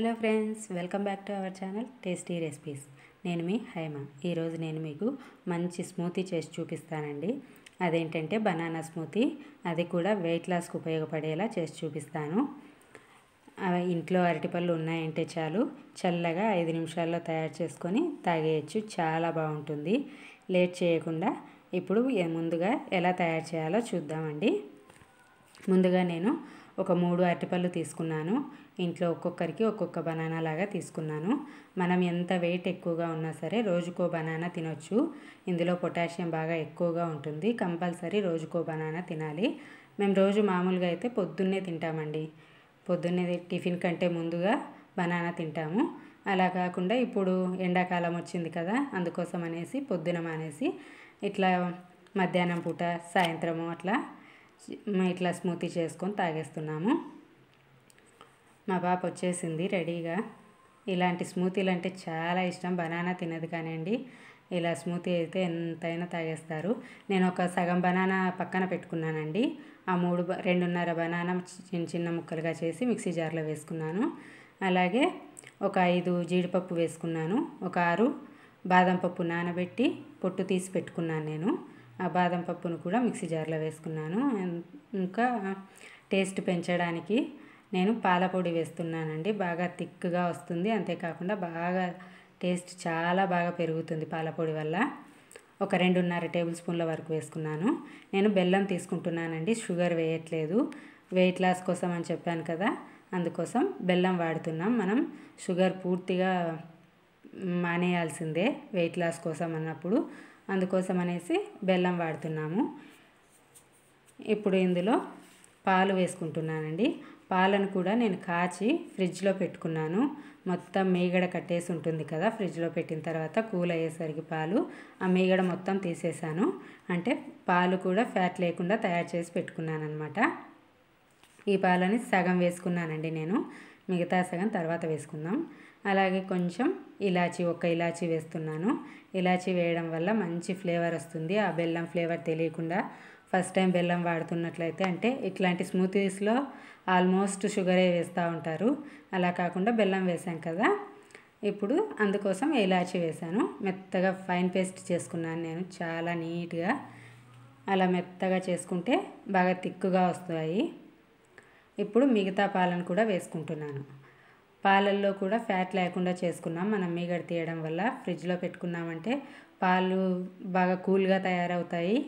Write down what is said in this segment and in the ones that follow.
hello friends welcome back to our channel tasty recipes నేను మీ హైమ ఈరోజు నేను మీకు మంచి స్మూతీ చేసి చూపిస్తానండి అదేంటంటే బనానా స్మూతీ అది కూడా వెయిట్ లాస్కి ఉపయోగపడేలా చేసి చూపిస్తాను అవి ఇంట్లో అరటిపళ్ళు ఉన్నాయంటే చాలు చల్లగా ఐదు నిమిషాల్లో తయారు చేసుకొని తాగేయచ్చు చాలా బాగుంటుంది లేట్ చేయకుండా ఇప్పుడు ముందుగా ఎలా తయారు చేయాలో చూద్దామండి ముందుగా నేను ఒక మూడు అరటిపళ్ళు తీసుకున్నాను ఇంట్లో ఒక్కొక్కరికి ఒక్కొక్క బనానా లాగా తీసుకున్నాను మనం ఎంత వెయిట్ ఎక్కువగా ఉన్నా సరే రోజుకో బనానా తినొచ్చు ఇందులో పొటాషియం బాగా ఎక్కువగా ఉంటుంది కంపల్సరీ రోజుకో బనానా తినాలి మేము రోజు మామూలుగా అయితే పొద్దున్నే తింటామండి పొద్దున్నే టిఫిన్ కంటే ముందుగా బనానా తింటాము అలా కాకుండా ఇప్పుడు ఎండాకాలం వచ్చింది కదా అందుకోసం అనేసి పొద్దున మానేసి ఇట్లా మధ్యాహ్నం పూట సాయంత్రము అట్లా ఇట్లా స్మూతీ చేసుకొని తాగేస్తున్నాము మా పాప వచ్చేసింది రెడీగా ఇలాంటి స్మూతీలు అంటే చాలా ఇష్టం బనానా తినదు కానివ్వండి ఇలా స్మూతీ అయితే ఎంతైనా తాగేస్తారు నేను ఒక సగం బనానా పక్కన పెట్టుకున్నానండి ఆ మూడు రెండున్నర బనానా చిన్న చిన్న ముక్కలుగా చేసి మిక్సీ జార్లో వేసుకున్నాను అలాగే ఒక ఐదు జీడిపప్పు వేసుకున్నాను ఒక ఆరు బాదం పప్పు నానబెట్టి పొట్టు తీసి పెట్టుకున్నాను నేను ఆ బాదం పప్పును కూడా మిక్సీ జార్లో వేసుకున్నాను ఇంకా టేస్ట్ పెంచడానికి నేను పాలపొడి వేస్తున్నానండి బాగా థిక్గా వస్తుంది అంతేకాకుండా బాగా టేస్ట్ చాలా బాగా పెరుగుతుంది పాలపొడి వల్ల ఒక రెండున్నర టేబుల్ స్పూన్ల వరకు వేసుకున్నాను నేను బెల్లం తీసుకుంటున్నానండి షుగర్ వేయట్లేదు వెయిట్ లాస్ కోసం అని చెప్పాను కదా అందుకోసం బెల్లం వాడుతున్నాం మనం షుగర్ పూర్తిగా మానేయాల్సిందే వెయిట్ లాస్ కోసం అన్నప్పుడు అందుకోసం అనేసి బెల్లం వాడుతున్నాము ఇప్పుడు ఇందులో పాలు వేసుకుంటున్నానండి పాలను కూడా నేను కాచి ఫ్రిడ్జ్లో పెట్టుకున్నాను మొత్తం మీగడ కట్టేసి ఉంటుంది కదా ఫ్రిడ్జ్లో పెట్టిన తర్వాత కూల్ అయ్యేసరికి పాలు ఆ మీగడ మొత్తం తీసేసాను అంటే పాలు కూడా ఫ్యాట్ లేకుండా తయారు చేసి పెట్టుకున్నాను అనమాట ఈ పాలని సగం వేసుకున్నానండి నేను మిగతా సగం తర్వాత వేసుకుందాం అలాగే కొంచెం ఇలాచీ ఒక ఇలాచీ వేస్తున్నాను ఇలాచీ వేయడం వల్ల మంచి ఫ్లేవర్ వస్తుంది ఆ బెల్లం ఫ్లేవర్ తెలియకుండా ఫస్ట్ టైం బెల్లం వాడుతున్నట్లయితే అంటే ఇట్లాంటి స్మూతీస్లో ఆల్మోస్ట్ షుగరే వేస్తూ ఉంటారు అలా కాకుండా బెల్లం వేసాం కదా ఇప్పుడు అందుకోసం ఇలాచి వేసాను మెత్తగా ఫైన్ పేస్ట్ చేసుకున్నాను నేను చాలా నీట్గా అలా మెత్తగా చేసుకుంటే బాగా తిక్కుగా వస్తాయి ఇప్పుడు మిగతా పాలను కూడా వేసుకుంటున్నాను పాలల్లో కూడా ఫ్యాట్ లేకుండా చేసుకున్నాం మనం మీగడ తీయడం వల్ల ఫ్రిడ్జ్లో పెట్టుకున్నామంటే పాలు బాగా కూల్గా తయారవుతాయి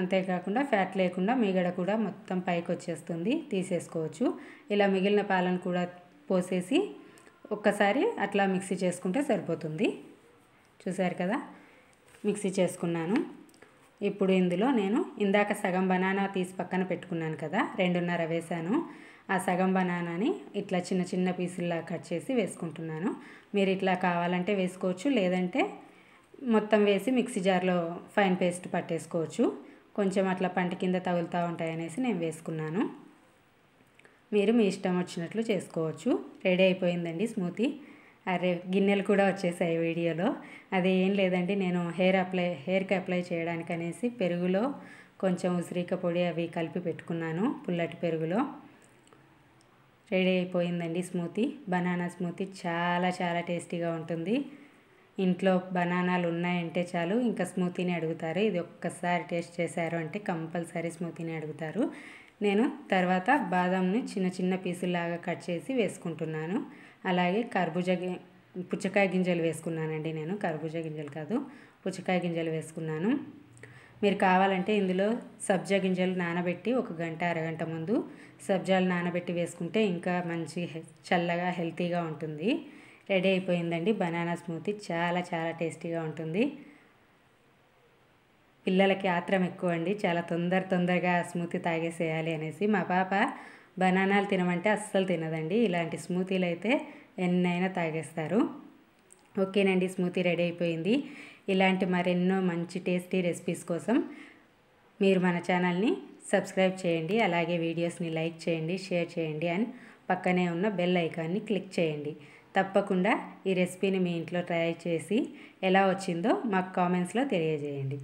అంతేకాకుండా ఫ్యాట్ లేకుండా మీగడ కూడా మొత్తం పైకి వచ్చేస్తుంది తీసేసుకోవచ్చు ఇలా మిగిలిన పాలను కూడా పోసేసి ఒక్కసారి అట్లా మిక్సీ చేసుకుంటే సరిపోతుంది చూసారు కదా మిక్సీ చేసుకున్నాను ఇప్పుడు ఇందులో నేను ఇందాక సగం బనానా తీసి పక్కన పెట్టుకున్నాను కదా రెండున్నర వేసాను ఆ సగం బనానాని ఇట్లా చిన్న చిన్న పీసుల్లా కట్ చేసి వేసుకుంటున్నాను మీరు ఇట్లా కావాలంటే వేసుకోవచ్చు లేదంటే మొత్తం వేసి మిక్సీ జార్లో ఫైన్ పేస్ట్ పట్టేసుకోవచ్చు కొంచెం అట్లా పంట కింద తగులుతూ ఉంటాయనేసి నేను వేసుకున్నాను మీరు మీ ఇష్టం వచ్చినట్లు చేసుకోవచ్చు రెడీ అయిపోయిందండి స్మూతీ అరే గిన్నెలు కూడా వచ్చేసాయి వీడియోలో అది ఏం లేదండి నేను హెయిర్ అప్లై హెయిర్కి అప్లై చేయడానికి అనేసి పెరుగులో కొంచెం ఉసిరిక పొడి అవి కలిపి పెట్టుకున్నాను పుల్లటి పెరుగులో రెడీ అయిపోయిందండి స్మూతీ బనానా స్మూతీ చాలా చాలా టేస్టీగా ఉంటుంది ఇంట్లో బనానాలు ఉన్నాయంటే చాలు ఇంకా స్మూతీని అడుగుతారు ఇది ఒక్కసారి టేస్ట్ చేశారు అంటే కంపల్సరీ స్మూతీని అడుగుతారు నేను తర్వాత బాదంని చిన్న చిన్న పీసుల్లాగా కట్ చేసి వేసుకుంటున్నాను అలాగే కర్బూజ పుచ్చకాయ గింజలు వేసుకున్నానండి నేను కర్బూజ గింజలు కాదు పుచ్చకాయ గింజలు వేసుకున్నాను మీరు కావాలంటే ఇందులో సబ్జా గింజలు నానబెట్టి ఒక గంట అరగంట ముందు సబ్జాలు నానబెట్టి వేసుకుంటే ఇంకా మంచి చల్లగా హెల్తీగా ఉంటుంది రెడీ అయిపోయిందండి బనానా స్మూతీ చాలా చాలా టేస్టీగా ఉంటుంది పిల్లలకి ఆత్రం ఎక్కువ అండి చాలా తొందర తొందరగా స్మూతీ తాగేసేయాలి అనేసి మా పాప బనానాలు తినమంటే అస్సలు తినదండి ఇలాంటి స్మూతీలు అయితే ఎన్నైనా తాగేస్తారు ఓకేనండి స్మూతీ రెడీ అయిపోయింది ఇలాంటి మరెన్నో మంచి టేస్టీ రెసిపీస్ కోసం మీరు మన ఛానల్ని సబ్స్క్రైబ్ చేయండి అలాగే వీడియోస్ని లైక్ చేయండి షేర్ చేయండి అండ్ పక్కనే ఉన్న బెల్ ఐకాన్ని క్లిక్ చేయండి తప్పకుండా ఈ రెసిపీని మీ ఇంట్లో ట్రై చేసి ఎలా వచ్చిందో మాకు కామెంట్స్లో తెలియజేయండి